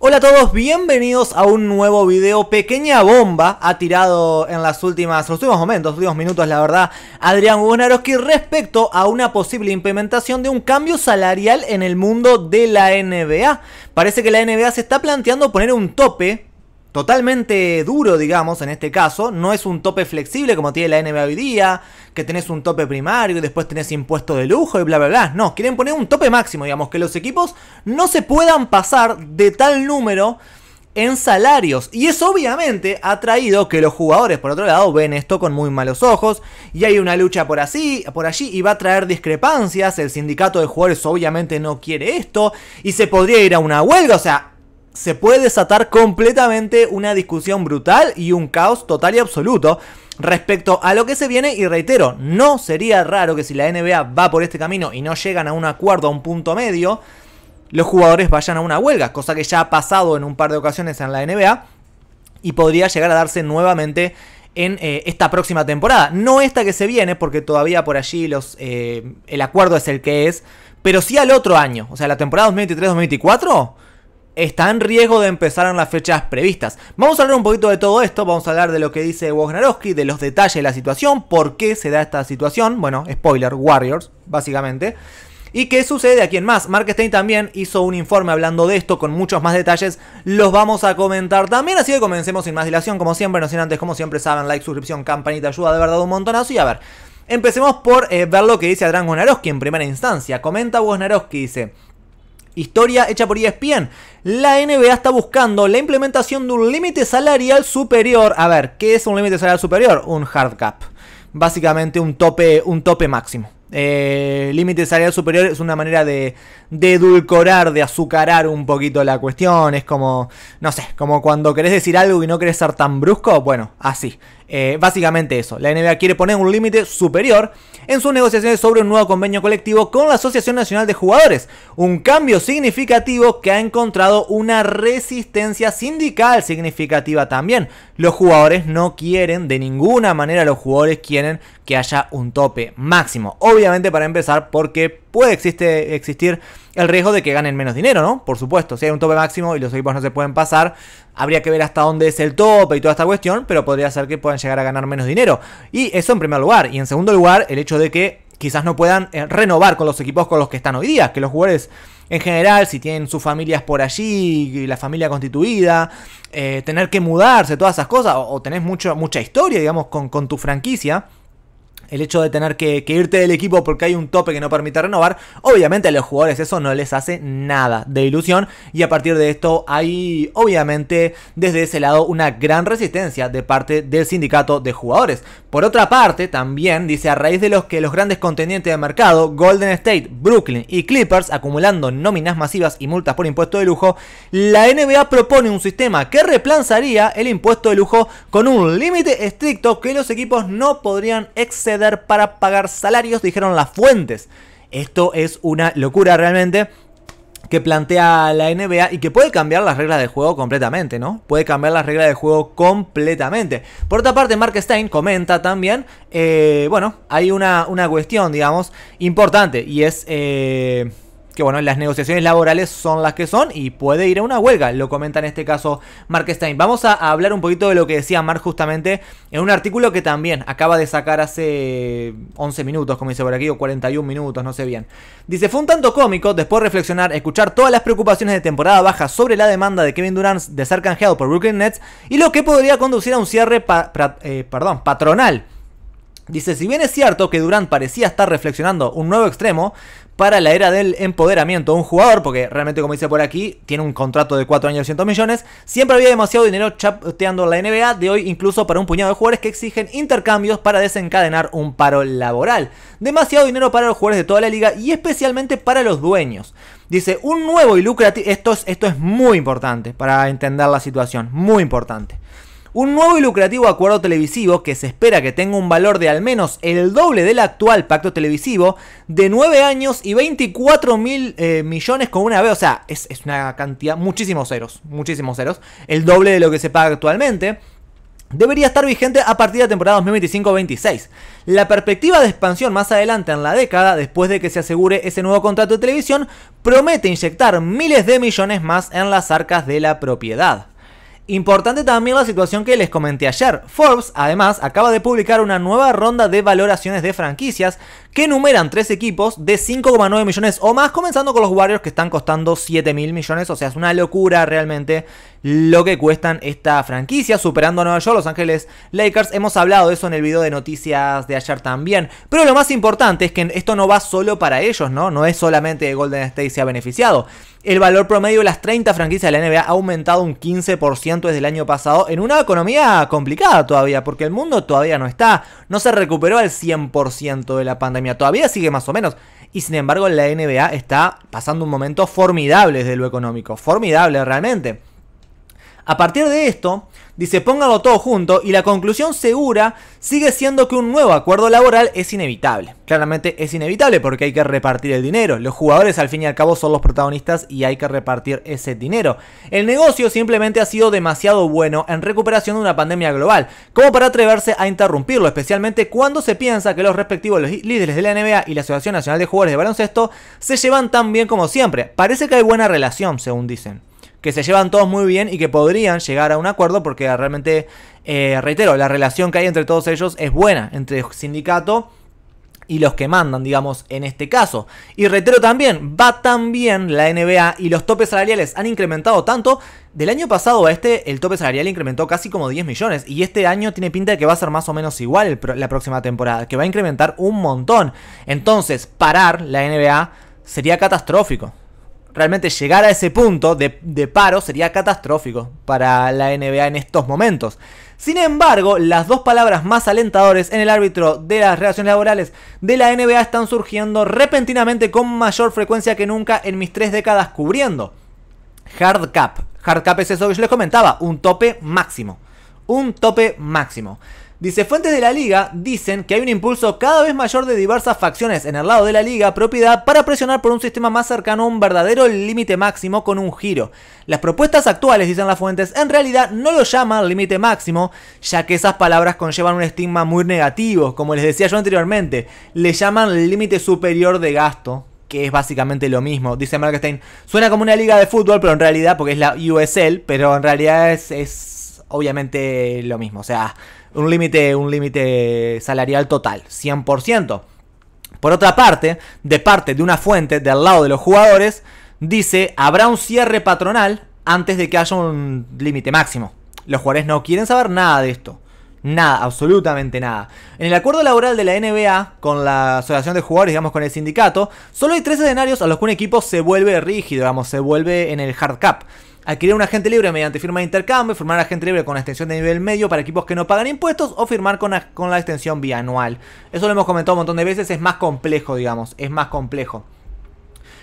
Hola a todos, bienvenidos a un nuevo video. Pequeña bomba ha tirado en las últimas, los últimos momentos, los últimos minutos, la verdad, Adrián Wojnarowski respecto a una posible implementación de un cambio salarial en el mundo de la NBA. Parece que la NBA se está planteando poner un tope totalmente duro, digamos, en este caso. No es un tope flexible como tiene la NBA hoy día, que tenés un tope primario y después tenés impuesto de lujo y bla, bla, bla. No, quieren poner un tope máximo, digamos, que los equipos no se puedan pasar de tal número en salarios. Y eso obviamente ha traído que los jugadores, por otro lado, ven esto con muy malos ojos. Y hay una lucha por así, por allí, y va a traer discrepancias. El sindicato de jugadores obviamente no quiere esto. Y se podría ir a una huelga. O sea, se puede desatar completamente una discusión brutal y un caos total y absoluto respecto a lo que se viene y reitero, no sería raro que si la NBA va por este camino y no llegan a un acuerdo, a un punto medio, los jugadores vayan a una huelga, cosa que ya ha pasado en un par de ocasiones en la NBA y podría llegar a darse nuevamente en eh, esta próxima temporada. No esta que se viene, porque todavía por allí los, eh, el acuerdo es el que es, pero sí al otro año, o sea, la temporada 2023-2024 está en riesgo de empezar en las fechas previstas. Vamos a hablar un poquito de todo esto, vamos a hablar de lo que dice Wojnarowski, de los detalles de la situación, por qué se da esta situación, bueno, spoiler, Warriors, básicamente. ¿Y qué sucede aquí en más? Mark Stein también hizo un informe hablando de esto con muchos más detalles. Los vamos a comentar también, así que comencemos sin más dilación. Como siempre, no sin antes, como siempre saben, like, suscripción, campanita, ayuda de verdad un montonazo. Y a ver, empecemos por eh, ver lo que dice Adrán Wojnarowski en primera instancia. Comenta Wojnarowski, dice... Historia hecha por ESPN. La NBA está buscando la implementación de un límite salarial superior. A ver, ¿qué es un límite salarial superior? Un hard cap. Básicamente un tope, un tope máximo. Eh, límite salarial superior es una manera de, de, edulcorar, de azucarar un poquito la cuestión. Es como, no sé, como cuando querés decir algo y no querés ser tan brusco. Bueno, así. Eh, básicamente eso, la NBA quiere poner un límite superior en sus negociaciones sobre un nuevo convenio colectivo con la Asociación Nacional de Jugadores, un cambio significativo que ha encontrado una resistencia sindical significativa también. Los jugadores no quieren, de ninguna manera los jugadores quieren que haya un tope máximo. Obviamente para empezar porque puede existe, existir el riesgo de que ganen menos dinero, ¿no? Por supuesto, si hay un tope máximo y los equipos no se pueden pasar, habría que ver hasta dónde es el tope y toda esta cuestión, pero podría ser que puedan llegar a ganar menos dinero. Y eso en primer lugar. Y en segundo lugar, el hecho de que quizás no puedan eh, renovar con los equipos con los que están hoy día, que los jugadores en general, si tienen sus familias por allí, la familia constituida, eh, tener que mudarse, todas esas cosas, o, o tenés mucha historia, digamos, con tu franquicia el hecho de tener que, irte del equipo porque hay un tope que no permite renovar, obviamente a los jugadores eso no les hace nada de ilusión y a partir de esto hay obviamente desde ese lado una gran resistencia de parte del sindicato de jugadores. Por otra parte, también dice a raíz de los que los grandes contendientes de mercado, Golden State, Brooklyn y Clippers, acumulando nóminas masivas y multas por impuesto de lujo, la NBA propone un sistema que replanzaría el impuesto de lujo con un límite estricto que los equipos no podrían exceder para pagar salarios, dijeron las fuentes. Esto es una locura realmente que plantea la NBA y que puede cambiar las reglas de juego completamente, ¿no? Puede cambiar las reglas de juego completamente. Por otra parte, Mark Stein comenta también, eh, bueno, hay una, cuestión, digamos, importante y es... Eh, que bueno, las negociaciones laborales son las que son y puede ir a una huelga, lo comenta en este caso Mark Stein. Vamos a hablar un poquito de lo que decía Mark justamente en un artículo que también acaba de sacar hace 11 minutos, como dice por aquí, o 41 minutos, no sé bien. Dice, fue un tanto cómico después reflexionar, escuchar todas las preocupaciones de temporada baja sobre la demanda de Kevin Durant de ser canjeado por Brooklyn Nets y lo que podría conducir a un cierre eh, perdón, patronal Dice, si bien es cierto que Durant parecía estar reflexionando un nuevo extremo, para la era del empoderamiento de un jugador, porque realmente como dice por aquí, tiene un contrato de 4 años y 100 millones, siempre había demasiado dinero chateando la NBA, de hoy incluso para un puñado de jugadores que exigen intercambios para desencadenar un paro laboral. Demasiado dinero para los jugadores de toda la liga y especialmente para los dueños. Dice, un nuevo y lucrativo... Esto esto es muy importante para entender la situación, muy importante. Un nuevo y lucrativo acuerdo televisivo que se espera que tenga un valor de al menos el doble del actual pacto televisivo de 9 años y 24 mil eh, millones con una B. O sea, es, es una cantidad, muchísimos ceros, muchísimos ceros. El doble de lo que se paga actualmente debería estar vigente a partir de la temporada 2025-26. La perspectiva de expansión más adelante en la década, después de que se asegure ese nuevo contrato de televisión, promete inyectar miles de millones más en las arcas de la propiedad. Importante también la situación que les comenté ayer. Forbes, además, acaba de publicar una nueva ronda de valoraciones de franquicias que enumeran tres equipos de 5,9 millones o más, comenzando con los Warriors que están costando 7 mil millones. O sea, es una locura realmente lo que cuestan esta franquicia, superando a Nueva York, Los Ángeles Lakers. Hemos hablado de eso en el video de noticias de ayer también. Pero lo más importante es que esto no va solo para ellos, ¿no? No es solamente Golden State se ha beneficiado. El valor promedio de las 30 franquicias de la NBA ha aumentado un 15% desde el año pasado en una economía complicada todavía, porque el mundo todavía no está, no se recuperó al 100% de la pandemia, todavía sigue más o menos. Y sin embargo la NBA está pasando un momento formidable desde lo económico, formidable realmente. A partir de esto, Dice, pónganlo todo junto y la conclusión segura sigue siendo que un nuevo acuerdo laboral es inevitable. Claramente es inevitable porque hay que repartir el dinero. Los jugadores al fin y al cabo son los protagonistas y hay que repartir ese dinero. El negocio simplemente ha sido demasiado bueno en recuperación de una pandemia global, como para atreverse a interrumpirlo, especialmente cuando se piensa que los respectivos líderes de la NBA y la Asociación Nacional de Jugadores de Baloncesto se llevan tan bien como siempre. Parece que hay buena relación, según dicen que se llevan todos muy bien y que podrían llegar a un acuerdo porque realmente, eh, reitero, la relación que hay entre todos ellos es buena, entre el sindicato y los que mandan, digamos, en este caso. Y reitero también, va tan bien la NBA y los topes salariales han incrementado tanto. Del año pasado a este, el tope salarial incrementó casi como 10 millones. Y este año tiene pinta de que va a ser más o menos igual la próxima temporada, que va a incrementar un montón. Entonces, parar la NBA sería catastrófico realmente llegar a ese punto de, paro sería catastrófico para la NBA en estos momentos. Sin embargo, las dos palabras más alentadoras en el árbitro de las relaciones laborales de la NBA están surgiendo repentinamente con mayor frecuencia que nunca en mis tres décadas cubriendo. Hard cap. Hard cap es eso que yo les comentaba, un tope máximo. Un tope máximo. Dice, fuentes de la liga dicen que hay un impulso cada vez mayor de diversas facciones en el lado de la liga propiedad para presionar por un sistema más cercano a un verdadero límite máximo con un giro. Las propuestas actuales, dicen las fuentes, en realidad no lo llaman límite máximo, ya que esas palabras conllevan un estigma muy negativo, como les decía yo anteriormente, le llaman límite superior de gasto, que es básicamente lo mismo. Dice Markstein, suena como una liga de fútbol, pero en realidad, porque es la USL, pero en realidad es, es obviamente lo mismo, o sea un límite un límite salarial total, 100%. Por otra parte, de parte de una fuente del lado de los jugadores, dice, habrá un cierre patronal antes de que haya un límite máximo. Los jugadores no quieren saber nada de esto. Nada, absolutamente nada. En el acuerdo laboral de la NBA con la asociación de jugadores, digamos con el sindicato, solo hay tres escenarios a los que un equipo se vuelve rígido, digamos, se vuelve en el hard cap adquirir un agente libre mediante firma de intercambio, firmar agente libre con la extensión de nivel medio para equipos que no pagan impuestos o firmar con, con la extensión bianual. Eso lo hemos comentado un montón de veces, es más complejo, digamos, es más complejo.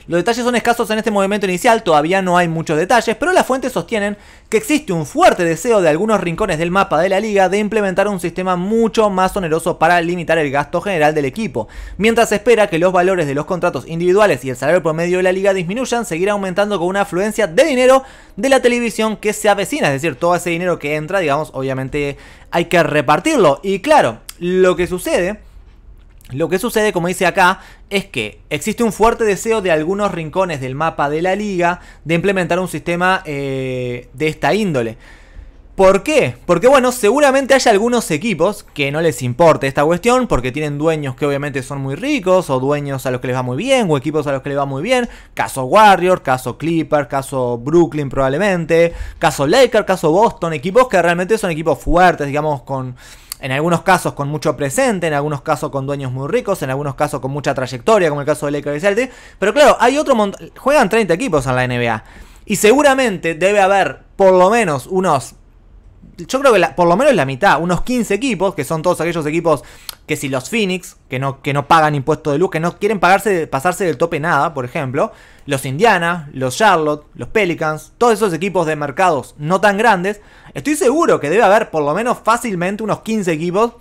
Los detalles son escasos en este movimiento inicial, todavía no hay muchos detalles, pero las fuentes sostienen que existe un fuerte deseo de algunos rincones del mapa de la liga de implementar un sistema mucho más oneroso para limitar el gasto general del equipo. Mientras se espera que los valores de los contratos individuales y el salario promedio de la liga disminuyan, seguirá aumentando con una afluencia de dinero de la televisión que se avecina, es decir, todo ese dinero que entra, digamos, obviamente hay que repartirlo. Y claro, lo que sucede lo que sucede, como dice acá, es que existe un fuerte deseo de algunos rincones del mapa de la liga de implementar un sistema eh, de esta índole. ¿Por qué? Porque bueno, seguramente hay algunos equipos que no les importe esta cuestión porque tienen dueños que obviamente son muy ricos o dueños a los que les va muy bien o equipos a los que les va muy bien. Caso Warrior, caso Clipper, caso Brooklyn probablemente, caso Laker, caso Boston, equipos que realmente son equipos fuertes, digamos, con en algunos casos con mucho presente, en algunos casos con dueños muy ricos, en algunos casos con mucha trayectoria, como el caso de Lakers y Pero claro, hay otro montón. Juegan 30 equipos en la NBA. Y seguramente debe haber por lo menos unos. Yo creo que por lo menos la mitad, unos 15 equipos, que son todos aquellos equipos que si los Phoenix, que no, que no pagan impuesto de luz, que no quieren pagarse, pasarse del tope nada, por ejemplo, los Indiana, los Charlotte, los Pelicans, todos esos equipos de mercados no tan grandes, estoy seguro que debe haber por lo menos fácilmente unos 15 equipos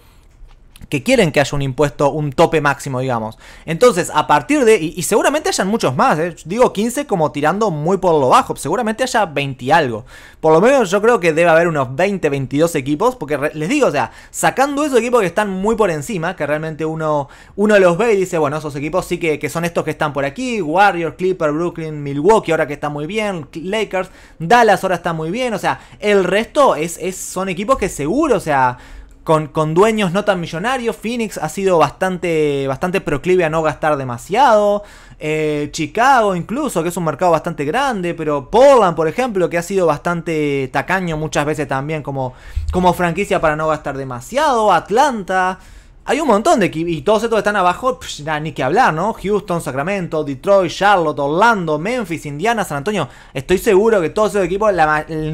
que quieren que haya un impuesto, un tope máximo, digamos. Entonces, a partir de, y, seguramente hayan muchos más, eh, digo 15 como tirando muy por lo bajo, seguramente haya 20 y algo. Por lo menos yo creo que debe haber unos 20, 22 equipos, porque les digo, o sea, sacando esos equipos que están muy por encima, que realmente uno, uno los ve y dice, bueno, esos equipos sí que, que son estos que están por aquí, Warriors, Clipper, Brooklyn, Milwaukee, ahora que está muy bien, Lakers, Dallas ahora está muy bien, o sea, el resto es, son equipos que seguro, o sea, con, dueños no tan millonarios. Phoenix ha sido bastante, bastante proclive a no gastar demasiado. Eh, Chicago incluso, que es un mercado bastante grande. Pero Poland por ejemplo, que ha sido bastante tacaño muchas veces también como, como franquicia para no gastar demasiado. Atlanta. Hay un montón de equipos, y todos estos están abajo, ni que hablar, ¿no? Houston, Sacramento, Detroit, Charlotte, Orlando, Memphis, Indiana, San Antonio. Estoy seguro que todos esos equipos, el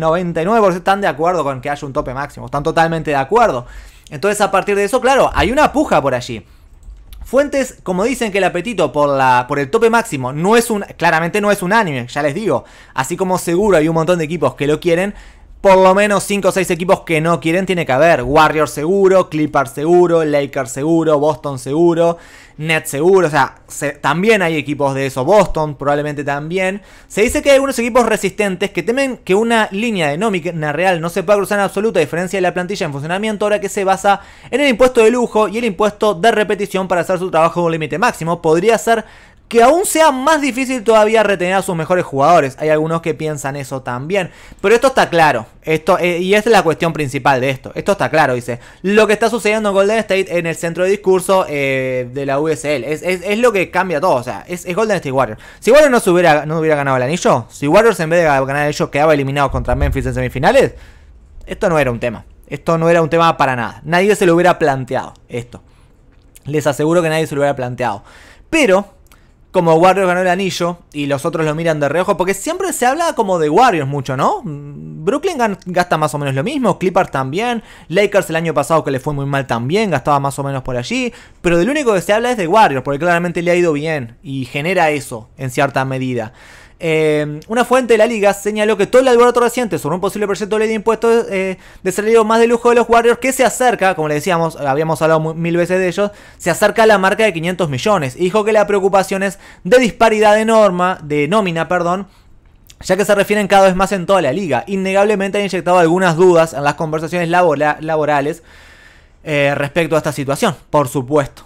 99% están de acuerdo con que haya un tope máximo, están totalmente de acuerdo. Entonces, a partir de eso, claro, hay una puja por allí. Fuentes, como dicen que el apetito por, la, por el tope máximo no es un. claramente no es unánime, ya les digo. Así como seguro hay un montón de equipos que lo quieren, por lo menos 5 o 6 equipos que no quieren tiene que haber. Warriors seguro, Clippers seguro, Lakers seguro, Boston seguro, Nets seguro. O sea, también hay equipos de eso. Boston probablemente también. Se dice que hay algunos equipos resistentes que temen que una línea de nómina real no se pueda cruzar en absoluto diferencia de la plantilla en funcionamiento ahora que se basa en el impuesto de lujo y el impuesto de repetición para hacer su trabajo con un límite máximo. Podría ser que aún sea más difícil todavía retener a sus mejores jugadores. Hay algunos que piensan eso también. Pero esto está claro. Esto, eh, y esta es la cuestión principal de esto. Esto está claro, dice. Lo que está sucediendo en Golden State en el centro de discurso eh, de la USL. Es, lo que cambia todo. O sea, es, Golden State Warriors. Si Warriors no, hubiera, no hubiera ganado el anillo, si Warriors en vez de ganar el anillo quedaba eliminado contra Memphis en semifinales, esto no era un tema. Esto no era un tema para nada. Nadie se lo hubiera planteado esto. Les aseguro que nadie se lo hubiera planteado. Pero como Warriors ganó el anillo y los otros lo miran de reojo, porque siempre se habla como de Warriors mucho, ¿no? Brooklyn gasta más o menos lo mismo, Clippers también, Lakers el año pasado que le fue muy mal también, gastaba más o menos por allí, pero del único que se habla es de Warriors, porque claramente le ha ido bien y genera eso en cierta medida. Em, una fuente de la liga señaló que todo el alboroto reciente sobre un posible proyecto de ley de impuestos eh, de salario más de lujo de los Warriors que se acerca, como le decíamos, habíamos hablado mil veces de ellos, se acerca a la marca de 500 millones. Y dijo que la preocupación es de disparidad de norma, de nómina, perdón, ya que se refieren cada vez más en toda la liga. Innegablemente ha inyectado algunas dudas en las conversaciones laborales eh, respecto a esta situación, por supuesto.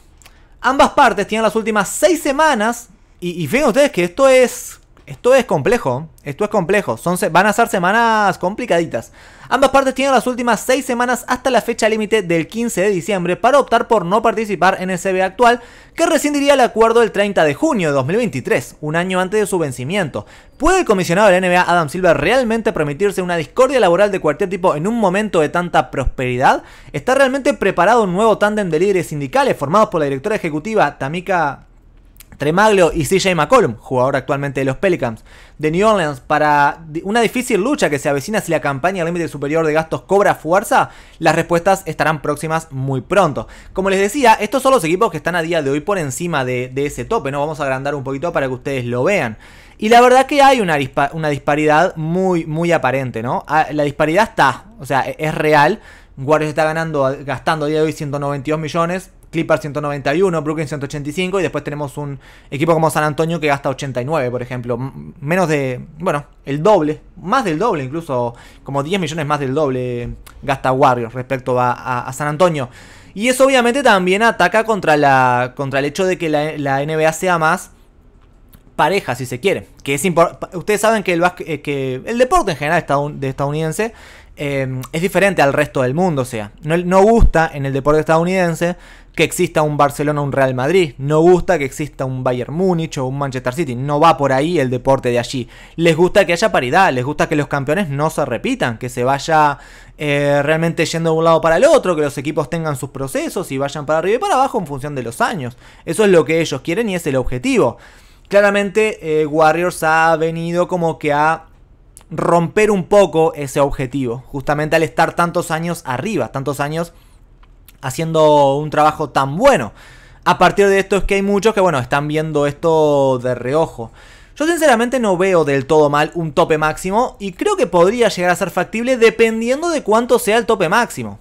Ambas partes tienen las últimas seis semanas, y, y fíjense ustedes que esto es esto es complejo, esto es complejo. van a ser semanas complicaditas. Ambas partes tienen las últimas 6 semanas hasta la fecha límite del 15 de diciembre para optar por no participar en el CBA actual, que rescindiría el acuerdo el 30 de junio de 2023, un año antes de su vencimiento. ¿Puede el comisionado de la NBA, Adam Silver, realmente permitirse una discordia laboral de cualquier tipo en un momento de tanta prosperidad? ¿Está realmente preparado un nuevo tándem de líderes sindicales formados por la directora ejecutiva Tamika Tremaglio y CJ McCollum, jugador actualmente de los Pelicans de New Orleans, para una difícil lucha que se avecina si la campaña al límite superior de gastos cobra fuerza, las respuestas estarán próximas muy pronto. Como les decía, estos son los equipos que están a día de hoy por encima de, ese tope, ¿no? Vamos a agrandar un poquito para que ustedes lo vean. Y la verdad que hay una, disparidad muy, muy aparente, ¿no? Ah, la disparidad está, o sea, e, es real. Warriors está ganando, gastando a día de hoy 192 millones, Clippers 191, Brooklyn 185 y después tenemos un equipo como San Antonio que gasta 89, por ejemplo, menos de, bueno, el doble, más del doble incluso, como 10 millones más del doble gasta Warriors respecto a, San Antonio. Y eso obviamente también ataca contra, la, contra el hecho de que la, NBA sea más pareja, si se quiere. Que es Ustedes saben que el, eh, que el deporte en general de estadounidense eh, es diferente al resto del mundo. O sea, no, no gusta en el deporte estadounidense que exista un Barcelona o un Real Madrid, no gusta que exista un Bayern Múnich o un Manchester City, no va por ahí el deporte de allí. Les gusta que haya paridad, les gusta que los campeones no se repitan, que se vaya eh, realmente yendo de un lado para el otro, que los equipos tengan sus procesos y vayan para arriba y para abajo en función de los años. Eso es lo que ellos quieren y es el objetivo. Claramente eh, Warriors ha venido como que a romper un poco ese objetivo, justamente al estar tantos años arriba, tantos años haciendo un trabajo tan bueno. A partir de esto es que hay muchos que, bueno, están viendo esto de reojo. Yo sinceramente no veo del todo mal un tope máximo y creo que podría llegar a ser factible dependiendo de cuánto sea el tope máximo.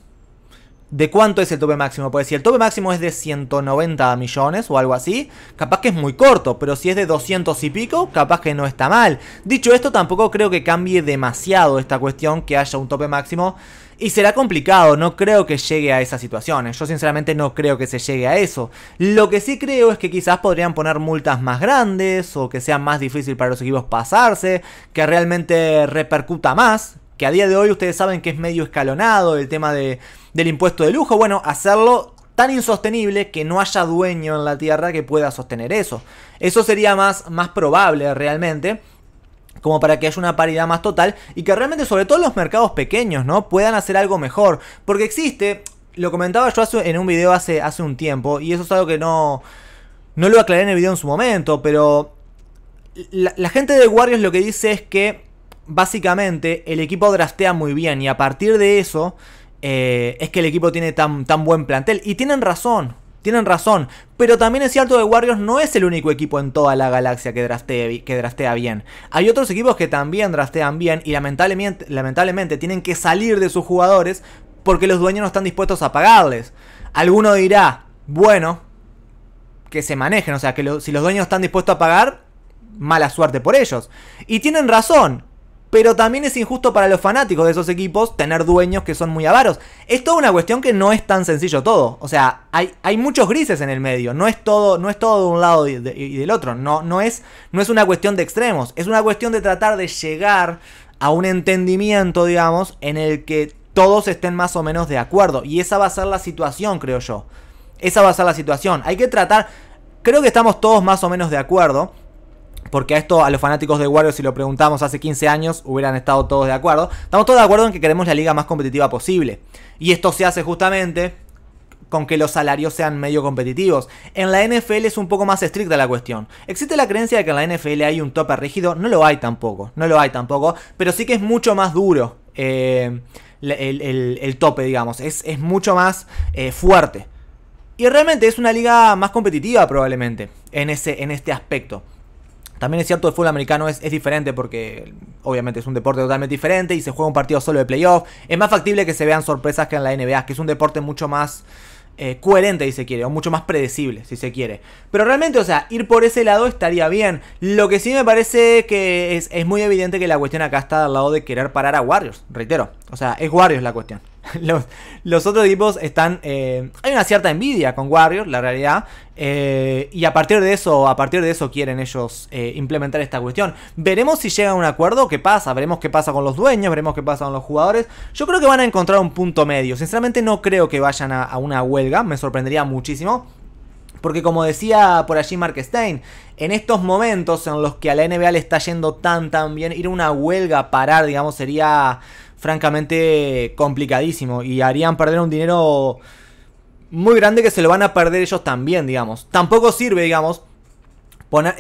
¿De cuánto es el tope máximo? Pues si el tope máximo es de 190 millones o algo así, capaz que es muy corto, pero si es de 200 y pico, capaz que no está mal. Dicho esto, tampoco creo que cambie demasiado esta cuestión que haya un tope máximo y será complicado, no creo que llegue a esas situaciones. Yo sinceramente no creo que se llegue a eso. Lo que sí creo es que quizás podrían poner multas más grandes o que sea más difícil para los equipos pasarse, que realmente repercuta más. Que a día de hoy ustedes saben que es medio escalonado el tema de, del impuesto de lujo. Bueno, hacerlo tan insostenible que no haya dueño en la tierra que pueda sostener eso. Eso sería más, más probable realmente como para que haya una paridad más total y que realmente sobre todo los mercados pequeños, ¿no? Puedan hacer algo mejor, porque existe, lo comentaba yo hace, en un video hace, hace un tiempo y eso es algo que no, no lo aclaré en el video en su momento, pero la, gente de Warriors lo que dice es que básicamente el equipo draftea muy bien y a partir de eso eh, es que el equipo tiene tan, tan buen plantel. Y tienen razón, tienen razón, pero también es cierto que Warriors no es el único equipo en toda la galaxia que, drastea bien. Hay otros equipos que también drastean bien y lamentablemente, tienen que salir de sus jugadores porque los dueños no están dispuestos a pagarles. Alguno dirá, bueno, que se manejen, o sea, que si los dueños están dispuestos a pagar, mala suerte por ellos. Y tienen razón, pero también es injusto para los fanáticos de esos equipos tener dueños que son muy avaros. Es toda una cuestión que no es tan sencillo todo. O sea, hay, hay muchos grises en el medio. No es todo, no es todo de un lado y, del otro. No, no, es, no es una cuestión de extremos. Es una cuestión de tratar de llegar a un entendimiento, digamos, en el que todos estén más o menos de acuerdo. Y esa va a ser la situación, creo yo. Esa va a ser la situación. Hay que tratar... Creo que estamos todos más o menos de acuerdo porque a esto a los fanáticos de Wario, si lo preguntamos hace 15 años, hubieran estado todos de acuerdo. Estamos todos de acuerdo en que queremos la liga más competitiva posible. Y esto se hace justamente con que los salarios sean medio competitivos. En la NFL es un poco más estricta la cuestión. Existe la creencia de que en la NFL hay un tope rígido, no lo hay tampoco, no lo hay tampoco, pero sí que es mucho más duro eh, el, tope, digamos, es, mucho más eh, fuerte. Y realmente es una liga más competitiva probablemente en, ese, en este aspecto. También es cierto, el fútbol americano es, diferente porque obviamente es un deporte totalmente diferente y se juega un partido solo de playoff. Es más factible que se vean sorpresas que en la NBA, que es un deporte mucho más eh, coherente, si se quiere, o mucho más predecible, si se quiere. Pero realmente, o sea, ir por ese lado estaría bien. Lo que sí me parece que es, es muy evidente que la cuestión acá está del lado de querer parar a Warriors, reitero. O sea, es Warriors la cuestión. los, otros tipos están. Eh, hay una cierta envidia con Warriors, la realidad. Eh, y a partir de eso, a partir de eso quieren ellos eh, implementar esta cuestión. Veremos si llegan a un acuerdo, qué pasa, veremos qué pasa con los dueños, veremos qué pasa con los jugadores. Yo creo que van a encontrar un punto medio. Sinceramente no creo que vayan a, una huelga, me sorprendería muchísimo. Porque como decía por allí Mark Stein, en estos momentos en los que a la NBA le está yendo tan tan bien, ir a una huelga a parar, digamos, sería francamente complicadísimo y harían perder un dinero muy grande que se lo van a perder ellos también, digamos. Tampoco sirve, digamos.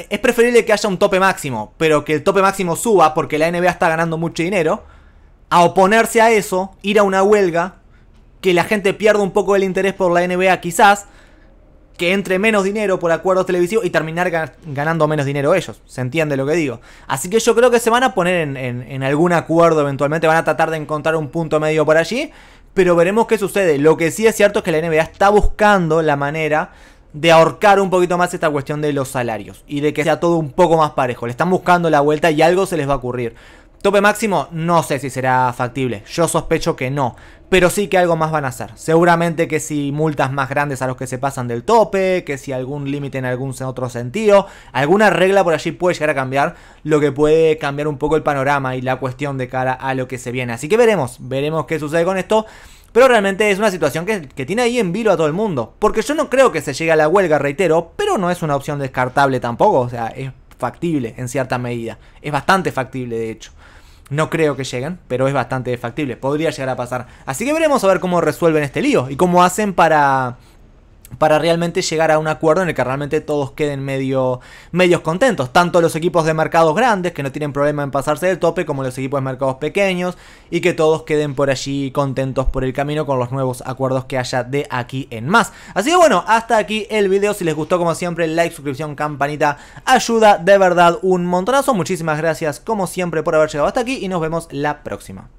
es preferible que haya un tope máximo, pero que el tope máximo suba porque la NBA está ganando mucho dinero. A oponerse a eso, ir a una huelga, que la gente pierda un poco el interés por la NBA quizás, que entre menos dinero por acuerdos televisivos y terminar ganando menos dinero ellos. ¿Se entiende lo que digo? Así que yo creo que se van a poner en, en, algún acuerdo eventualmente, van a tratar de encontrar un punto medio por allí, pero veremos qué sucede. Lo que sí es cierto es que la NBA está buscando la manera de ahorcar un poquito más esta cuestión de los salarios y de que sea todo un poco más parejo. Le están buscando la vuelta y algo se les va a ocurrir. Tope máximo, no sé si será factible. Yo sospecho que no. Pero sí que algo más van a hacer. Seguramente que si multas más grandes a los que se pasan del tope, que si algún límite en algún otro sentido, alguna regla por allí puede llegar a cambiar, lo que puede cambiar un poco el panorama y la cuestión de cara a lo que se viene. Así que veremos, veremos qué sucede con esto. Pero realmente es una situación que, tiene ahí en vilo a todo el mundo. Porque yo no creo que se llegue a la huelga, reitero, pero no es una opción descartable tampoco. O sea, es factible en cierta medida. Es bastante factible, de hecho. No creo que lleguen, pero es bastante factible. Podría llegar a pasar. Así que veremos a ver cómo resuelven este lío y cómo hacen para para realmente llegar a un acuerdo en el que realmente todos queden medio medios contentos, tanto los equipos de mercados grandes que no tienen problema en pasarse del tope como los equipos de mercados pequeños y que todos queden por allí contentos por el camino con los nuevos acuerdos que haya de aquí en más. Así que bueno, hasta aquí el video, si les gustó como siempre, like, suscripción, campanita, ayuda de verdad un montonazo. Muchísimas gracias como siempre por haber llegado hasta aquí y nos vemos la próxima.